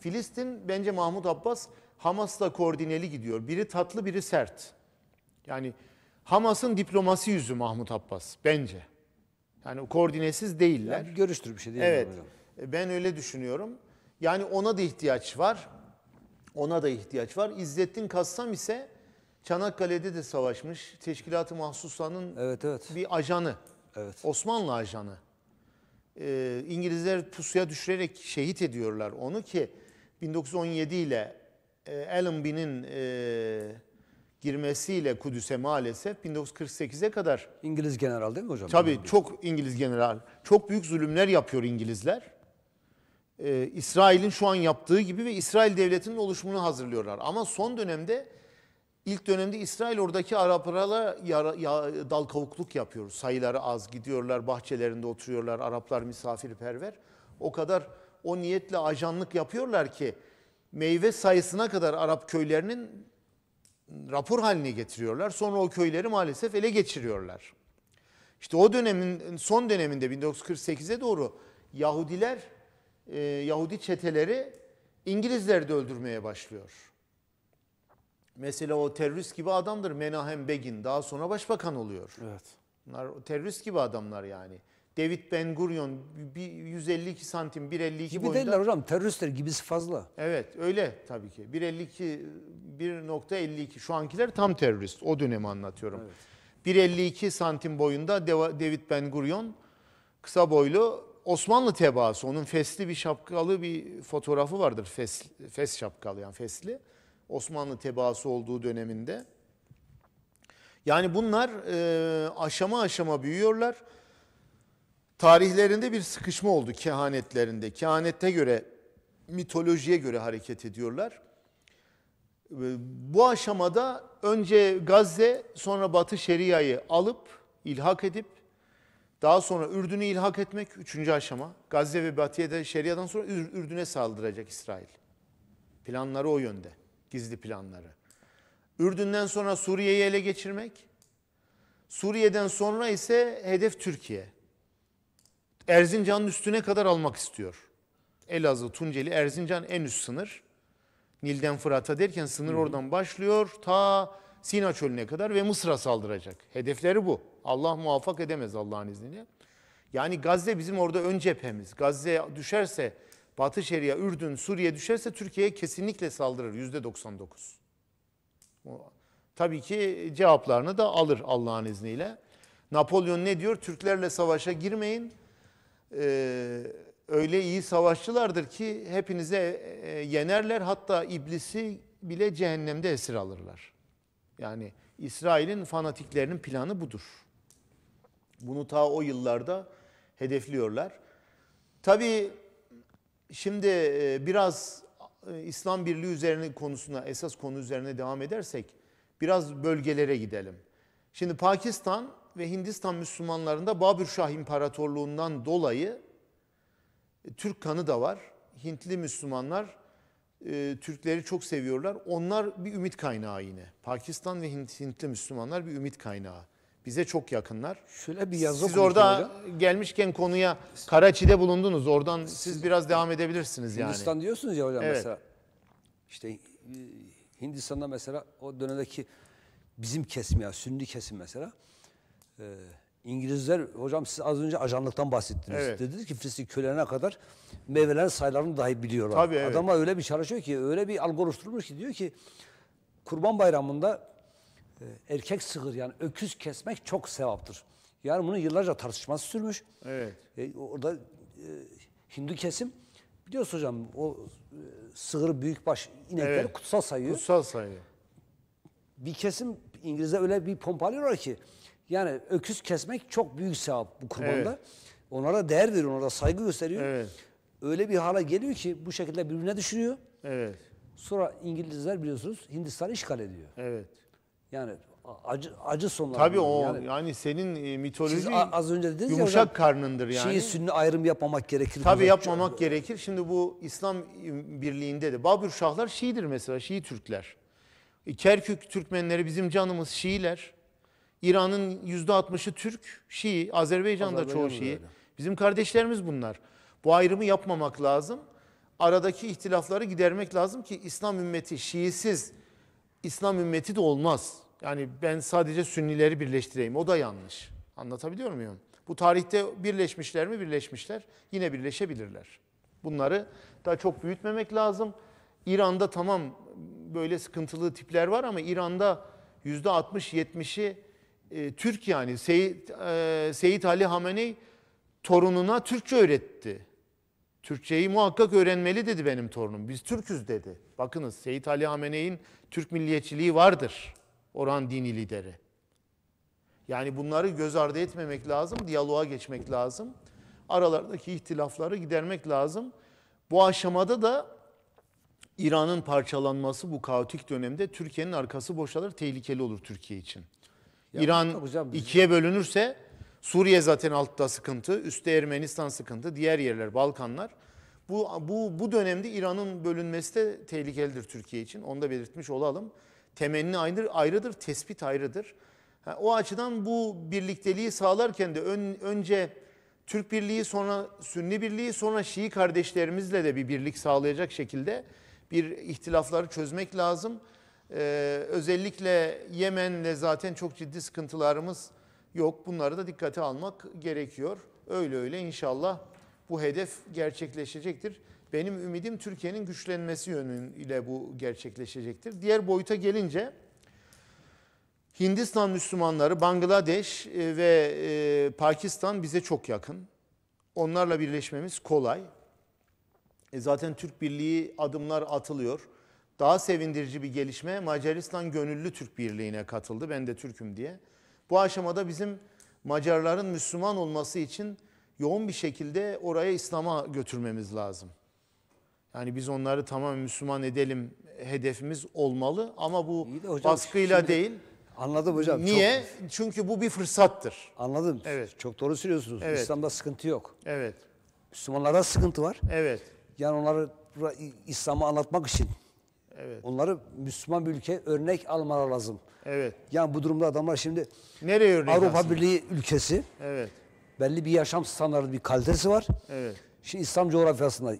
Filistin bence Mahmut Abbas Hamas'la koordineli gidiyor. Biri tatlı, biri sert. Yani Hamas'ın diplomasi yüzü Mahmut Abbas bence. Yani koordinesiz değiller. Yani görüştür bir şey değil evet, mi hocam? Ben öyle düşünüyorum. Yani ona da ihtiyaç var. Ona da ihtiyaç var. İzzettin Kassam ise Çanakkale'de de savaşmış. Teşkilat-ı Mahsusa'nın evet, evet. bir ajanı. Evet. Osmanlı ajanı. Ee, İngilizler pusuya düşürerek şehit ediyorlar onu ki 1917 ile e, Allenby'nin e, girmesiyle Kudüs'e maalesef 1948'e kadar. İngiliz general değil mi hocam? Tabii çok İngiliz general. Çok büyük zulümler yapıyor İngilizler. Ee, İsrail'in şu an yaptığı gibi ve İsrail devletinin oluşumunu hazırlıyorlar. Ama son dönemde İlk dönemde İsrail oradaki Araplara dal kavukluk yapıyor. Sayıları az gidiyorlar, bahçelerinde oturuyorlar. Araplar misafirperver. O kadar o niyetle ajanlık yapıyorlar ki meyve sayısına kadar Arap köylerinin rapor haline getiriyorlar. Sonra o köyleri maalesef ele geçiriyorlar. İşte o dönemin son döneminde 1948'e doğru Yahudiler, e, Yahudi çeteleri İngilizleri de öldürmeye başlıyor. Mesela o terörist gibi adamdır Menahem Begin. Daha sonra başbakan oluyor. Evet. Bunlar terörist gibi adamlar yani. David Ben Gurion 152 santim 152 gibi boyunda. Gibi hocam teröristler gibisi fazla. Evet öyle tabii ki. 152 1.52 şu ankiler tam terörist. O dönemi anlatıyorum. Evet. 152 santim boyunda David Ben Gurion kısa boylu Osmanlı tebaası. Onun fesli bir şapkalı bir fotoğrafı vardır. Fes, fes şapkalı yani fesli. Osmanlı tebaası olduğu döneminde. Yani bunlar e, aşama aşama büyüyorlar. Tarihlerinde bir sıkışma oldu kehanetlerinde. Kehanette göre, mitolojiye göre hareket ediyorlar. E, bu aşamada önce Gazze, sonra Batı Şeria'yı alıp, ilhak edip, daha sonra Ürdün'ü ilhak etmek üçüncü aşama. Gazze ve Batı'ya da Şeria'dan sonra Ürdün'e saldıracak İsrail. Planları o yönde gizli planları. Ürdün'den sonra Suriye'yi ele geçirmek. Suriye'den sonra ise hedef Türkiye. Erzincan'ın üstüne kadar almak istiyor. Elazığ, Tunceli, Erzincan en üst sınır. Nil'den Fırat'a derken sınır oradan başlıyor ta Sina Çölü'ne kadar ve Mısır'a saldıracak. Hedefleri bu. Allah muvaffak edemez Allah'ın izniyle. Yani Gazze bizim orada ön cephemiz. Gazze düşerse Batı Şeria, Ürdün, Suriye düşerse Türkiye kesinlikle saldırır yüzde 99. Tabii ki cevaplarını da alır Allah'ın izniyle. Napolyon ne diyor? Türklerle savaşa girmeyin. Ee, öyle iyi savaşçılardır ki hepinize e, yenerler. Hatta iblisi bile cehennemde esir alırlar. Yani İsrail'in fanatiklerinin planı budur. Bunu ta o yıllarda hedefliyorlar. Tabii Şimdi biraz İslam Birliği üzerine konusuna, esas konu üzerine devam edersek biraz bölgelere gidelim. Şimdi Pakistan ve Hindistan Müslümanlarında Babür Şah İmparatorluğundan dolayı Türk kanı da var. Hintli Müslümanlar e, Türkleri çok seviyorlar. Onlar bir ümit kaynağı yine. Pakistan ve Hintli Müslümanlar bir ümit kaynağı. Bize çok yakınlar. Şöyle bir yazı Siz orada öyle. gelmişken konuya Karaçi'de bulundunuz. Oradan siz, siz biraz devam edebilirsiniz yani. Hindistan diyorsunuz ya hocam evet. mesela. İşte e, Hindistan'da mesela o dönemdeki bizim kesim ya Sünni kesim mesela. Ee, İngilizler hocam siz az önce ajanlıktan bahsettiniz. Evet. Dediniz ki Filistin kölelerine kadar meyvelerin sayılarını dahi biliyorlar. Tabii, evet. Adamlar öyle bir çalışıyor ki öyle bir algı oluşturmuş ki diyor ki Kurban Bayramı'nda ee, erkek sığır yani öküz kesmek çok sevaptır. Yani bunu yıllarca tartışması sürmüş. Evet. E, orada e, Hindu kesim biliyorsun hocam o e, sığır büyükbaş inekleri evet. kutsal sayıyor. Kutsal sayıyor. Bir kesim İngilizler öyle bir pompalıyorlar ki yani öküz kesmek çok büyük sevap bu kurbanda. Evet. Onlara değer veriyor, onlara saygı gösteriyor. Evet. Öyle bir hala geliyor ki bu şekilde birbirine düşürüyor. Evet. Sonra İngilizler biliyorsunuz Hindistan'ı işgal ediyor. Evet. Yani acı acı sonlar. Tabii o yani, yani senin e, mitoloji az önce dediniz yumuşak ya, hocam, karnındır yani. Şeyi sünni ayrım yapmamak gerekir. Tabii yapmamak çok... gerekir. Şimdi bu İslam birliğinde de Babür Şahlar Şiidir mesela, Şii Türkler. E, Kerkük Türkmenleri bizim canımız Şiiler. İran'ın %60'ı Türk, Şii, Azerbaycan'da Azerbaycan çoğu Şii. Öyle. Bizim kardeşlerimiz bunlar. Bu ayrımı yapmamak lazım. Aradaki ihtilafları gidermek lazım ki İslam ümmeti Şiisiz İslam ümmeti de olmaz. Yani ben sadece Sünnileri birleştireyim. O da yanlış. Anlatabiliyor muyum? Bu tarihte birleşmişler mi? Birleşmişler. Yine birleşebilirler. Bunları daha çok büyütmemek lazım. İran'da tamam böyle sıkıntılı tipler var ama İran'da %60-70'i e, Türk yani Seyit, e, Seyit Ali Hameney torununa Türkçe öğretti. Türkçeyi muhakkak öğrenmeli dedi benim torunum. Biz Türküz dedi. Bakınız Seyit Ali Hameney'in Türk milliyetçiliği vardır oran dini lideri. Yani bunları göz ardı etmemek lazım, diyaloğa geçmek lazım. Aralardaki ihtilafları gidermek lazım. Bu aşamada da İran'ın parçalanması bu kaotik dönemde Türkiye'nin arkası boşalır, tehlikeli olur Türkiye için. Ya, İran hocam, ikiye bölünürse Suriye zaten altta sıkıntı, üstte Ermenistan sıkıntı, diğer yerler Balkanlar. Bu, bu, bu dönemde İran'ın bölünmesi de tehlikelidir Türkiye için. Onu da belirtmiş olalım. Temenni ayrı, ayrıdır, tespit ayrıdır. Ha, o açıdan bu birlikteliği sağlarken de ön, önce Türk birliği, sonra Sünni birliği, sonra Şii kardeşlerimizle de bir birlik sağlayacak şekilde bir ihtilafları çözmek lazım. Ee, özellikle Yemen'le zaten çok ciddi sıkıntılarımız yok. Bunları da dikkate almak gerekiyor. Öyle öyle inşallah bu hedef gerçekleşecektir. Benim ümidim Türkiye'nin güçlenmesi yönüyle bu gerçekleşecektir. Diğer boyuta gelince Hindistan Müslümanları, Bangladeş e, ve e, Pakistan bize çok yakın. Onlarla birleşmemiz kolay. E zaten Türk Birliği adımlar atılıyor. Daha sevindirici bir gelişme Macaristan gönüllü Türk Birliği'ne katıldı. Ben de Türk'üm diye. Bu aşamada bizim Macarların Müslüman olması için yoğun bir şekilde oraya İslam'a götürmemiz lazım. Yani biz onları tamam Müslüman edelim hedefimiz olmalı ama bu de hocam, baskıyla şimdi, değil. Anladım hocam. Niye? Çok, Çünkü bu bir fırsattır. Anladım. Evet. Çok doğru söylüyorsunuz. Evet. İslam'da sıkıntı yok. Evet. Müslümanlarda sıkıntı var. Evet. Yani onları İslam'ı anlatmak için Evet. Onları Müslüman bir ülke örnek almaları lazım. Evet. Yani bu durumda adamlar şimdi nereye örnek Avrupa aslında? Birliği ülkesi. Evet. Belli bir yaşam standartı, bir kalitesi var. Evet. Şimdi İslam coğrafyasında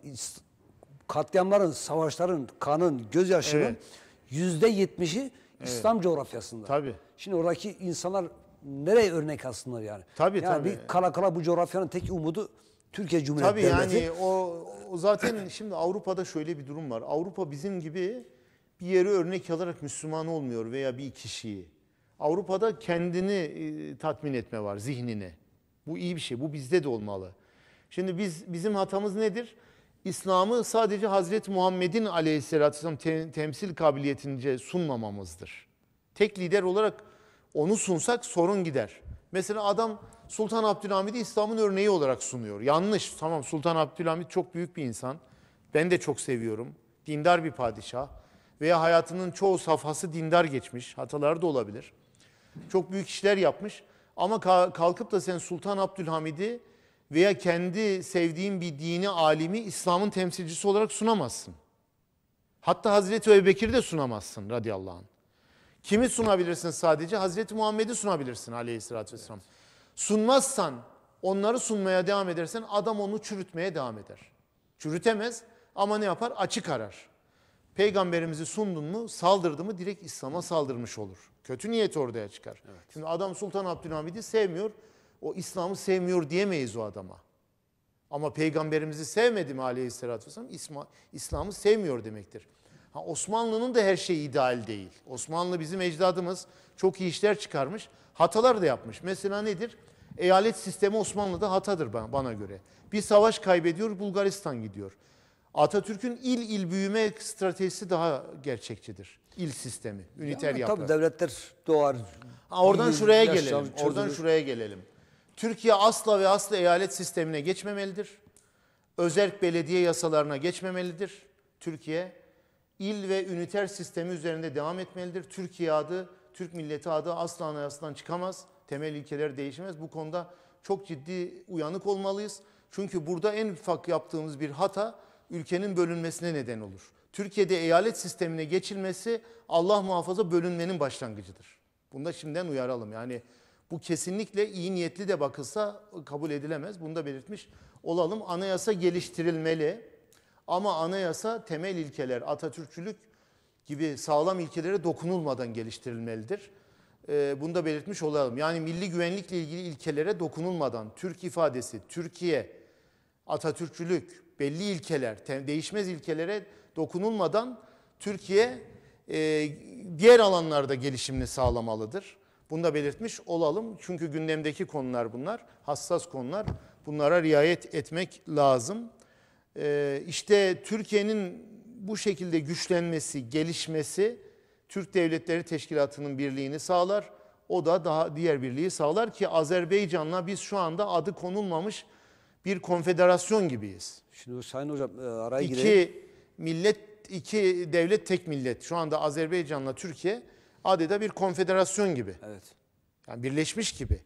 katliamların, savaşların, kanın, gözyaşının yüzde evet. yetmişi İslam evet. coğrafyasında. Tabii. Şimdi oradaki insanlar nereye örnek alsınlar yani? Tabii yani tabii. Bir kala kala bu coğrafyanın tek umudu Türkiye Cumhuriyeti tabii Devleti. yani o, o zaten şimdi Avrupa'da şöyle bir durum var. Avrupa bizim gibi bir yeri örnek alarak Müslüman olmuyor veya bir kişiyi. Avrupa'da kendini e, tatmin etme var zihnine. Bu iyi bir şey. Bu bizde de olmalı. Şimdi biz bizim hatamız nedir? İslam'ı sadece Hazreti Muhammed'in aleyhissalatü vesselam temsil kabiliyetince sunmamamızdır. Tek lider olarak onu sunsak sorun gider. Mesela adam Sultan Abdülhamid'i İslam'ın örneği olarak sunuyor. Yanlış. Tamam Sultan Abdülhamid çok büyük bir insan. Ben de çok seviyorum. Dindar bir padişah. Veya hayatının çoğu safhası dindar geçmiş. Hatalar da olabilir. Çok büyük işler yapmış. Ama kalkıp da sen Sultan Abdülhamid'i veya kendi sevdiğin bir dini alimi İslam'ın temsilcisi olarak sunamazsın. Hatta Hazreti Ebubekir'i de sunamazsın radıyallahu anh. Kimi sunabilirsin sadece? Hazreti Muhammed'i sunabilirsin aleyhissalatü vesselam. Evet. Sunmazsan, onları sunmaya devam edersen adam onu çürütmeye devam eder. Çürütemez ama ne yapar? Açık arar. Peygamberimizi sundun mu, saldırdı mı direkt İslam'a saldırmış olur. Kötü niyet ortaya çıkar. Evet. Şimdi adam Sultan Abdülhamid'i sevmiyor o İslam'ı sevmiyor diyemeyiz o adama. Ama peygamberimizi sevmedi mi aleyhissalatü vesselam? İsma, İslam'ı sevmiyor demektir. Ha, Osmanlı'nın da her şeyi ideal değil. Osmanlı bizim ecdadımız çok iyi işler çıkarmış. Hatalar da yapmış. Mesela nedir? Eyalet sistemi Osmanlı'da hatadır bana göre. Bir savaş kaybediyor Bulgaristan gidiyor. Atatürk'ün il il büyüme stratejisi daha gerçekçidir. İl sistemi, üniter yapı. Tabii devletler doğar. Ha, oradan şuraya gelelim. Oradan şuraya gelelim. Türkiye asla ve asla eyalet sistemine geçmemelidir. Özerk belediye yasalarına geçmemelidir. Türkiye il ve üniter sistemi üzerinde devam etmelidir. Türkiye adı, Türk milleti adı asla anayasadan çıkamaz. Temel ilkeler değişmez. Bu konuda çok ciddi uyanık olmalıyız. Çünkü burada en ufak yaptığımız bir hata ülkenin bölünmesine neden olur. Türkiye'de eyalet sistemine geçilmesi Allah muhafaza bölünmenin başlangıcıdır. Bunda şimdiden uyaralım. Yani bu kesinlikle iyi niyetli de bakılsa kabul edilemez. Bunu da belirtmiş olalım. Anayasa geliştirilmeli ama anayasa temel ilkeler, Atatürkçülük gibi sağlam ilkelere dokunulmadan geliştirilmelidir. Ee, bunu da belirtmiş olalım. Yani milli güvenlikle ilgili ilkelere dokunulmadan Türk ifadesi, Türkiye, Atatürkçülük, belli ilkeler, değişmez ilkelere dokunulmadan Türkiye e, diğer alanlarda gelişimini sağlamalıdır. Bunu da belirtmiş olalım. Çünkü gündemdeki konular bunlar. Hassas konular. Bunlara riayet etmek lazım. Ee, işte Türkiye'nin bu şekilde güçlenmesi, gelişmesi Türk Devletleri Teşkilatı'nın birliğini sağlar. O da daha diğer birliği sağlar ki Azerbaycan'la biz şu anda adı konulmamış bir konfederasyon gibiyiz. Şimdi Sayın Hocam e, araya İki millet, iki devlet tek millet. Şu anda Azerbaycan'la Türkiye adeta bir konfederasyon gibi. Evet. Yani birleşmiş gibi.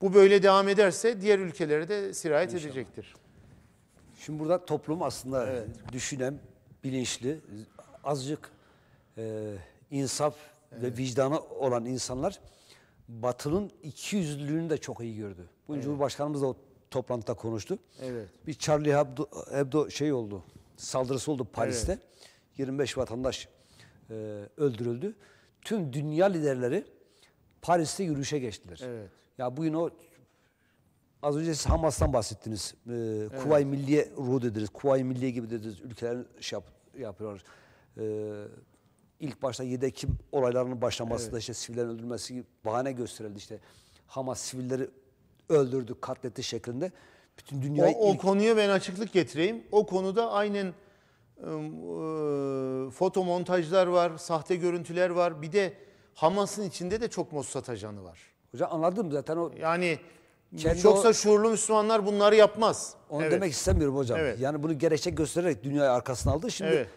Bu böyle devam ederse diğer ülkelere de sirayet İnşallah. edecektir. Şimdi burada toplum aslında evet. düşünen, bilinçli, azıcık e, insaf evet. ve vicdanı olan insanlar Batı'nın iki yüzlülüğünü de çok iyi gördü. Bugün evet. Cumhurbaşkanımız da o toplantıda konuştu. Evet. Bir Charlie Hebdo, Hebdo şey oldu, saldırısı oldu Paris'te. Evet. 25 vatandaş e, öldürüldü tüm dünya liderleri Paris'te yürüyüşe geçtiler. Evet. Ya bugün o az önce siz Hamas'tan bahsettiniz. Ee, evet. Kuvayi Milliye ruhu dediniz. Kuvayi Milliye gibi dediniz. Ülkelerin şey yap, yapıyorlar. Ee, ilk başta 7 Ekim olaylarının başlaması evet. işte sivillerin öldürülmesi bahane gösterildi işte. Hamas sivilleri öldürdü, katletti şeklinde. Bütün dünyayı o, o konuya ben açıklık getireyim. O konuda aynen Iı, foto montajlar var, sahte görüntüler var. Bir de Hamas'ın içinde de çok Mossad ajanı var. Hocam anladım zaten o. Yani çoksa o, şuurlu Müslümanlar bunları yapmaz. Onu evet. demek istemiyorum hocam. Evet. Yani bunu gerçek göstererek dünyayı arkasına aldı. Şimdi evet.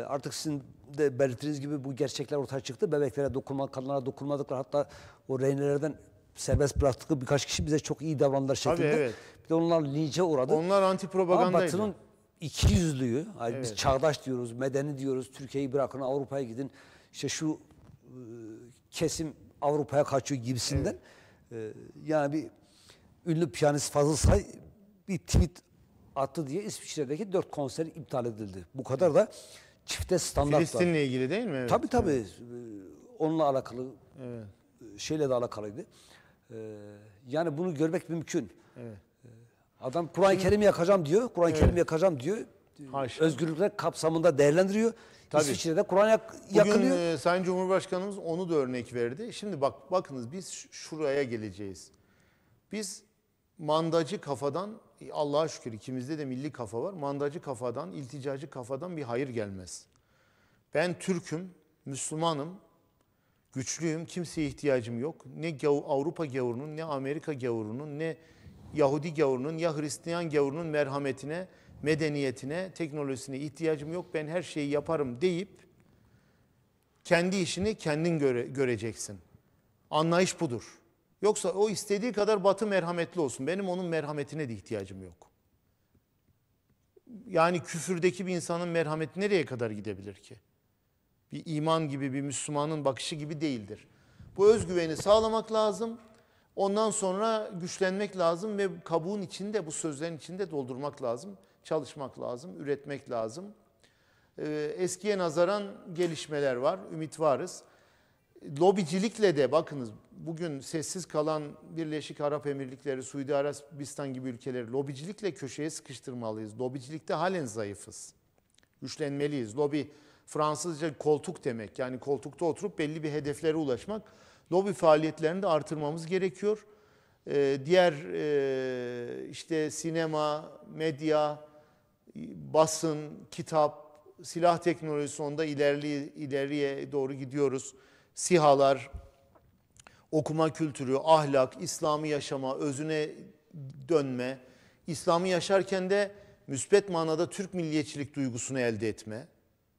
e, artık sizin de belirttiğiniz gibi bu gerçekler ortaya çıktı. Bebeklere dokunma, kadınlara dokunmadıklar hatta o rehinelerden serbest bıraktığı birkaç kişi bize çok iyi davrandılar şeklinde. Tabii, evet. Bir de onlar lince uğradı. Onlar anti propagandaydı iki yüzlüyü, hani evet. biz çağdaş diyoruz, medeni diyoruz, Türkiye'yi bırakın Avrupa'ya gidin, işte şu e, kesim Avrupa'ya kaçıyor gibisinden. Evet. E, yani bir ünlü piyanist Fazıl Say bir tweet attı diye İsviçre'deki dört konser iptal edildi. Bu kadar da çifte standart Filistin'le ilgili değil mi? Evet. Tabii tabii. Evet. Onunla alakalı evet. E, şeyle de alakalıydı. Ee, yani bunu görmek mümkün. Evet. Adam Kur'an-ı Kerim'i yakacağım diyor. Kur'an-ı evet. Kerim'i yakacağım diyor. Haşa. Özgürlükler kapsamında değerlendiriyor. Tabii. İsviçre'de Kur'an yak yakılıyor. Bugün e, Sayın Cumhurbaşkanımız onu da örnek verdi. Şimdi bak bakınız biz şuraya geleceğiz. Biz mandacı kafadan e, Allah'a şükür ikimizde de milli kafa var. Mandacı kafadan, ilticacı kafadan bir hayır gelmez. Ben Türk'üm, Müslümanım, güçlüyüm, kimseye ihtiyacım yok. Ne Avrupa gavurunun, ne Amerika gavurunun, ne Yahudi gavurunun ya Hristiyan gavurunun merhametine, medeniyetine, teknolojisine ihtiyacım yok. Ben her şeyi yaparım deyip kendi işini kendin göre, göreceksin. Anlayış budur. Yoksa o istediği kadar batı merhametli olsun. Benim onun merhametine de ihtiyacım yok. Yani küfürdeki bir insanın merhameti nereye kadar gidebilir ki? Bir iman gibi, bir Müslümanın bakışı gibi değildir. Bu özgüveni sağlamak lazım. Ondan sonra güçlenmek lazım ve kabuğun içinde bu sözlerin içinde doldurmak lazım. Çalışmak lazım, üretmek lazım. Ee, eskiye nazaran gelişmeler var, ümit varız. Lobicilikle de bakınız bugün sessiz kalan Birleşik Arap Emirlikleri, Suudi Arabistan gibi ülkeleri lobicilikle köşeye sıkıştırmalıyız. Lobicilikte halen zayıfız. Güçlenmeliyiz. Lobi Fransızca koltuk demek. Yani koltukta oturup belli bir hedeflere ulaşmak lobi faaliyetlerini de artırmamız gerekiyor. Ee, diğer e, işte sinema, medya, basın, kitap, silah teknolojisi onda ilerli, ileriye doğru gidiyoruz. Sihalar, okuma kültürü, ahlak, İslami yaşama, özüne dönme, İslam'ı yaşarken de müspet manada Türk milliyetçilik duygusunu elde etme.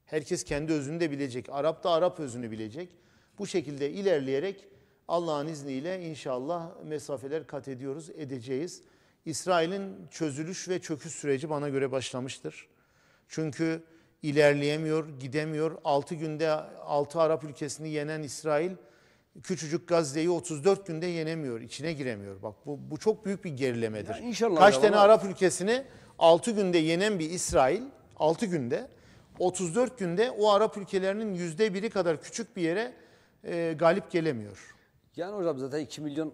Herkes kendi özünü de bilecek. Arap da Arap özünü bilecek. Bu şekilde ilerleyerek Allah'ın izniyle inşallah mesafeler kat ediyoruz, edeceğiz. İsrail'in çözülüş ve çöküş süreci bana göre başlamıştır. Çünkü ilerleyemiyor, gidemiyor. 6 günde 6 Arap ülkesini yenen İsrail küçücük Gazze'yi 34 günde yenemiyor, içine giremiyor. Bak bu, bu çok büyük bir gerilemedir. Ya inşallah Kaç tane Arap ülkesini 6 günde yenen bir İsrail 6 günde 34 günde o Arap ülkelerinin %1'i kadar küçük bir yere e, galip gelemiyor. Yani hocam zaten 2 milyon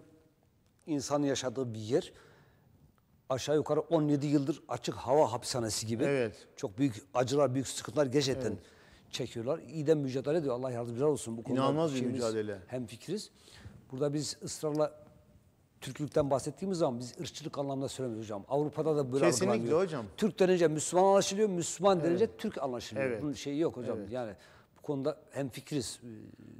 insan yaşadığı bir yer aşağı yukarı 17 yıldır açık hava hapishanesi gibi. Evet. Çok büyük acılar, büyük sıkıntılar gerçekten evet. çekiyorlar. İyi de mücadele ediyor. Allah yardımcılar olsun bu konuda. İnanılmaz bir mücadele. Hem fikiriz. Burada biz ısrarla Türklükten bahsettiğimiz zaman biz ırkçılık anlamında söylemiyoruz hocam. Avrupa'da da böyle Kesinlikle hocam. Türk denince Müslüman anlaşılıyor, Müslüman evet. denince Türk anlaşılıyor. Evet. Bunun şeyi yok hocam. Evet. Yani konuda hem fikiriz.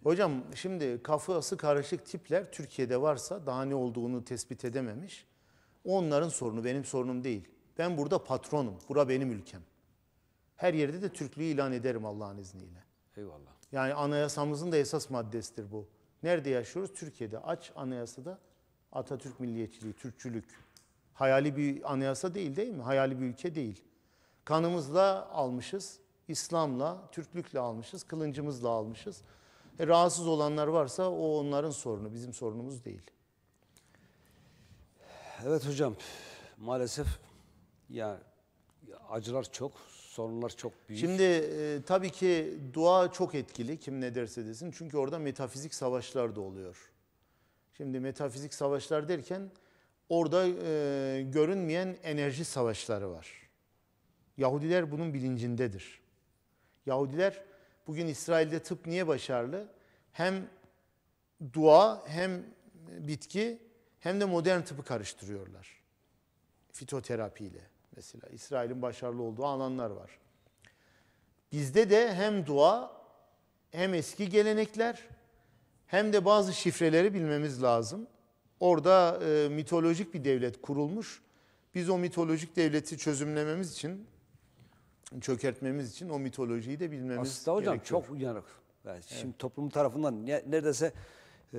Hocam şimdi kafası karışık tipler Türkiye'de varsa daha ne olduğunu tespit edememiş. Onların sorunu benim sorunum değil. Ben burada patronum. Bura benim ülkem. Her yerde de Türklüğü ilan ederim Allah'ın izniyle. Eyvallah. Yani anayasamızın da esas maddesidir bu. Nerede yaşıyoruz? Türkiye'de. Aç anayasada Atatürk milliyetçiliği, Türkçülük. Hayali bir anayasa değil değil mi? Hayali bir ülke değil. Kanımızla almışız. İslam'la, Türklük'le almışız, kılıncımızla almışız. E, rahatsız olanlar varsa o onların sorunu, bizim sorunumuz değil. Evet hocam, maalesef ya acılar çok, sorunlar çok büyük. Şimdi e, tabii ki dua çok etkili kim ne derse desin. Çünkü orada metafizik savaşlar da oluyor. Şimdi metafizik savaşlar derken orada e, görünmeyen enerji savaşları var. Yahudiler bunun bilincindedir. Yahudiler bugün İsrail'de tıp niye başarılı? Hem dua hem bitki hem de modern tıpı karıştırıyorlar. Fitoterapiyle mesela İsrail'in başarılı olduğu alanlar var. Bizde de hem dua hem eski gelenekler hem de bazı şifreleri bilmemiz lazım. Orada e, mitolojik bir devlet kurulmuş. Biz o mitolojik devleti çözümlememiz için çökertmemiz için o mitolojiyi de bilmemiz gerekiyor. Aslında hocam çok uyanık. Yani evet. Şimdi toplum tarafından ne, neredeyse e,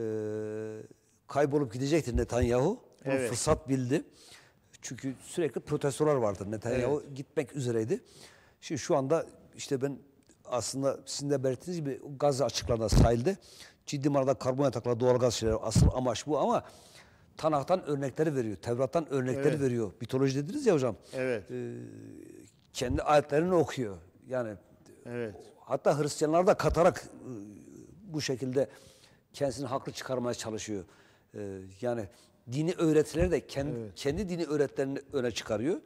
kaybolup gidecektir Netanyahu. Bunu evet. fırsat bildi. Çünkü sürekli protestolar vardı. Netanyahu evet. gitmek üzereydi. Şimdi şu anda işte ben aslında sizin de belirttiğiniz gibi Gazze açıklarında sahilde ciddi manada karbon yatakları, doğalgaz şeyler. asıl amaç bu ama Tanah'tan örnekleri veriyor. Tevrat'tan örnekleri evet. veriyor. Mitoloji dediniz ya hocam. Evet. Ee, kendi ayetlerini okuyor. Yani evet. hatta Hristiyanlar da katarak e, bu şekilde kendisini haklı çıkarmaya çalışıyor. E, yani dini öğretileri de kendi, evet. kendi dini öğretilerini öne çıkarıyor.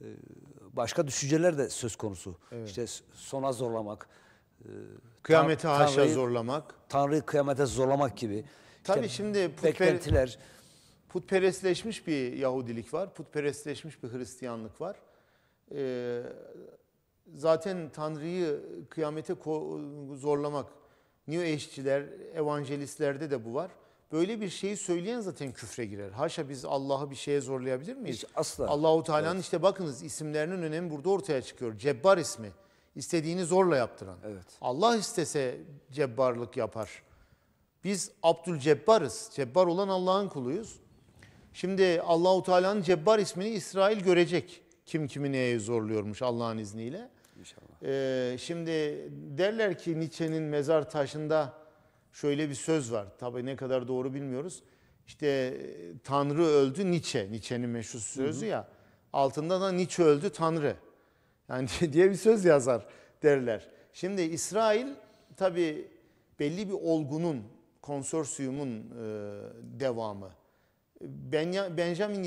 E, başka düşünceler de söz konusu. Evet. İşte sona zorlamak. Kıyamete Tan haşa zorlamak. Tanrı'yı kıyamete zorlamak gibi. Tabii şimdi putper putperestleşmiş bir Yahudilik var. Putperestleşmiş bir Hristiyanlık var e, zaten Tanrı'yı kıyamete zorlamak, New Age'çiler, evangelistlerde de bu var. Böyle bir şeyi söyleyen zaten küfre girer. Haşa biz Allah'ı bir şeye zorlayabilir miyiz? Hiç asla. Allahu Teala'nın evet. işte bakınız isimlerinin önemi burada ortaya çıkıyor. Cebbar ismi. İstediğini zorla yaptıran. Evet. Allah istese cebbarlık yapar. Biz Abdülcebbarız. Cebbar olan Allah'ın kuluyuz. Şimdi Allahu Teala'nın Cebbar ismini İsrail görecek. Kim kimi neye zorluyormuş Allah'ın izniyle. İnşallah. Ee, şimdi derler ki Nietzsche'nin mezar taşında şöyle bir söz var. Tabi ne kadar doğru bilmiyoruz. İşte e, Tanrı öldü Nietzsche. Nietzsche'nin meşhur sözü hı hı. ya. Altında da Nietzsche öldü Tanrı. Yani diye bir söz yazar derler. Şimdi İsrail tabi belli bir olgunun, konsorsiyumun e, devamı. Benjamin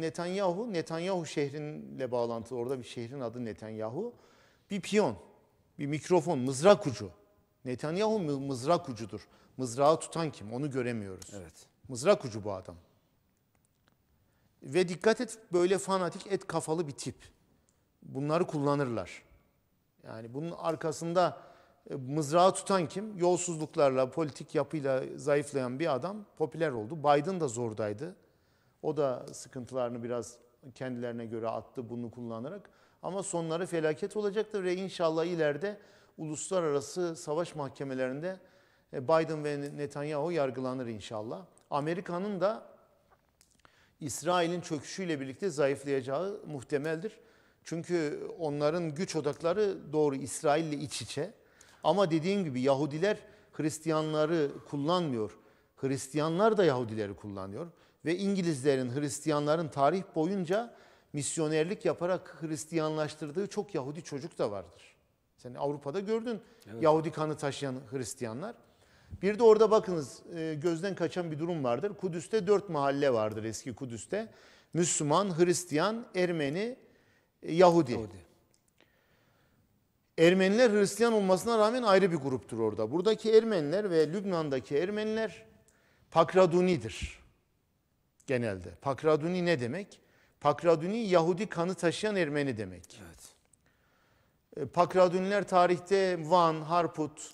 Netanyahu, Netanyahu şehrinle bağlantılı orada bir şehrin adı Netanyahu. Bir piyon, bir mikrofon, mızrak ucu. Netanyahu mızrak ucudur. Mızrağı tutan kim? Onu göremiyoruz. Evet. Mızrak ucu bu adam. Ve dikkat et böyle fanatik et kafalı bir tip. Bunları kullanırlar. Yani bunun arkasında e, mızrağı tutan kim? Yolsuzluklarla, politik yapıyla zayıflayan bir adam popüler oldu. Biden da zordaydı. O da sıkıntılarını biraz kendilerine göre attı bunu kullanarak. Ama sonları felaket olacaktır ve inşallah ileride uluslararası savaş mahkemelerinde e, Biden ve Netanyahu yargılanır inşallah. Amerika'nın da İsrail'in çöküşüyle birlikte zayıflayacağı muhtemeldir. Çünkü onların güç odakları doğru İsrail'le iç içe. Ama dediğim gibi Yahudiler Hristiyanları kullanmıyor. Hristiyanlar da Yahudileri kullanıyor. Ve İngilizlerin, Hristiyanların tarih boyunca misyonerlik yaparak Hristiyanlaştırdığı çok Yahudi çocuk da vardır. Sen Avrupa'da gördün evet. Yahudi kanı taşıyan Hristiyanlar. Bir de orada bakınız e, gözden kaçan bir durum vardır. Kudüs'te dört mahalle vardır eski Kudüs'te. Müslüman, Hristiyan, Ermeni, e, Yahudi. Yahudi. Ermeniler Hristiyan olmasına rağmen ayrı bir gruptur orada. Buradaki Ermeniler ve Lübnan'daki Ermeniler Pakraduni'dir genelde. Pakraduni ne demek? Pakraduni Yahudi kanı taşıyan Ermeni demek. Evet. E, Pakraduniler tarihte Van, Harput,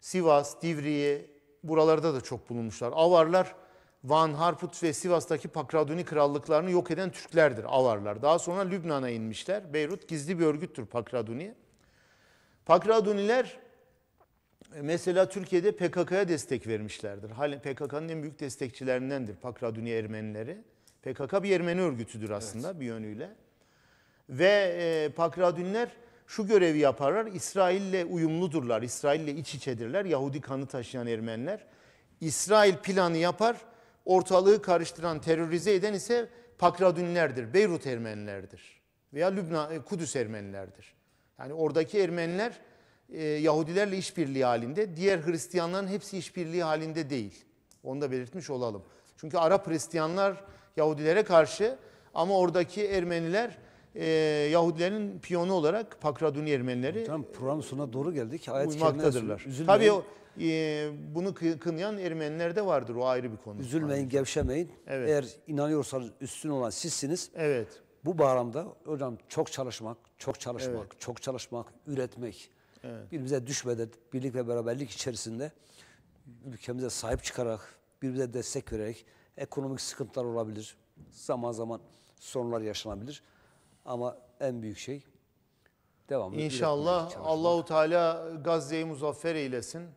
Sivas, Divriye buralarda da çok bulunmuşlar. Avarlar Van, Harput ve Sivas'taki Pakraduni krallıklarını yok eden Türklerdir Avarlar. Daha sonra Lübnan'a inmişler. Beyrut gizli bir örgüttür Pakraduni. Pakraduniler e, mesela Türkiye'de PKK'ya destek vermişlerdir. Halen PKK'nın en büyük destekçilerindendir Pakraduni Ermenileri. PKK bir Ermeni örgütüdür aslında evet. bir yönüyle. Ve e, Pakraduniler şu görevi yaparlar. İsrail'le uyumludurlar. İsrail'le iç içedirler. Yahudi kanı taşıyan Ermeniler. İsrail planı yapar. Ortalığı karıştıran, terörize eden ise Pakradunilerdir. Beyrut Ermenilerdir. Veya Lübnan, e, Kudüs Ermenilerdir. Yani oradaki Ermeniler e, Yahudilerle işbirliği halinde, diğer Hristiyanların hepsi işbirliği halinde değil. Onu da belirtmiş olalım. Çünkü Arap Hristiyanlar Yahudilere karşı ama oradaki Ermeniler e, Yahudilerin piyonu olarak Pakraduni Ermenileri Tam Pronsuna doğru geldik. Ayet uymaktadırlar. Tabii o, e, bunu kınayan Ermeniler de vardır. O ayrı bir konu. Üzülmeyin, gevşemeyin. Evet. Eğer inanıyorsanız üstün olan sizsiniz. Evet. Bu bağlamda hocam çok çalışmak, çok çalışmak, evet. çok çalışmak, üretmek, evet. birbirimize düşmeden birlik ve beraberlik içerisinde ülkemize sahip çıkarak, birbirimize destek vererek ekonomik sıkıntılar olabilir. Zaman zaman sorunlar yaşanabilir. Ama en büyük şey devamlı İnşallah Allahu Teala Gazze'yi muzaffer eylesin.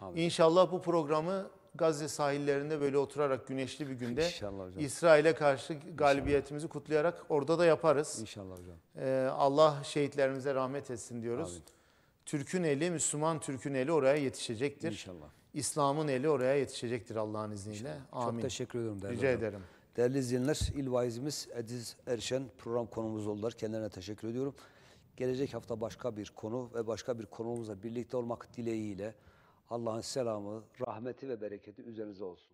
Abi. İnşallah bu programı Gazze sahillerinde böyle oturarak güneşli bir günde İsrail'e karşı galibiyetimizi İnşallah. kutlayarak orada da yaparız. İnşallah hocam. Ee, Allah şehitlerimize rahmet etsin diyoruz. Amin. Türk'ün eli, Müslüman Türk'ün eli oraya yetişecektir. İnşallah. İslam'ın eli oraya yetişecektir Allah'ın izniyle. İnşallah. Amin. Çok teşekkür ediyorum değerli Rica hocam. ederim. Değerli izleyenler, il vaizimiz Ediz Erşen program konumuz oldular. Kendilerine teşekkür ediyorum. Gelecek hafta başka bir konu ve başka bir konumuzla birlikte olmak dileğiyle Allah'ın selamı, rahmeti ve bereketi üzerinize olsun.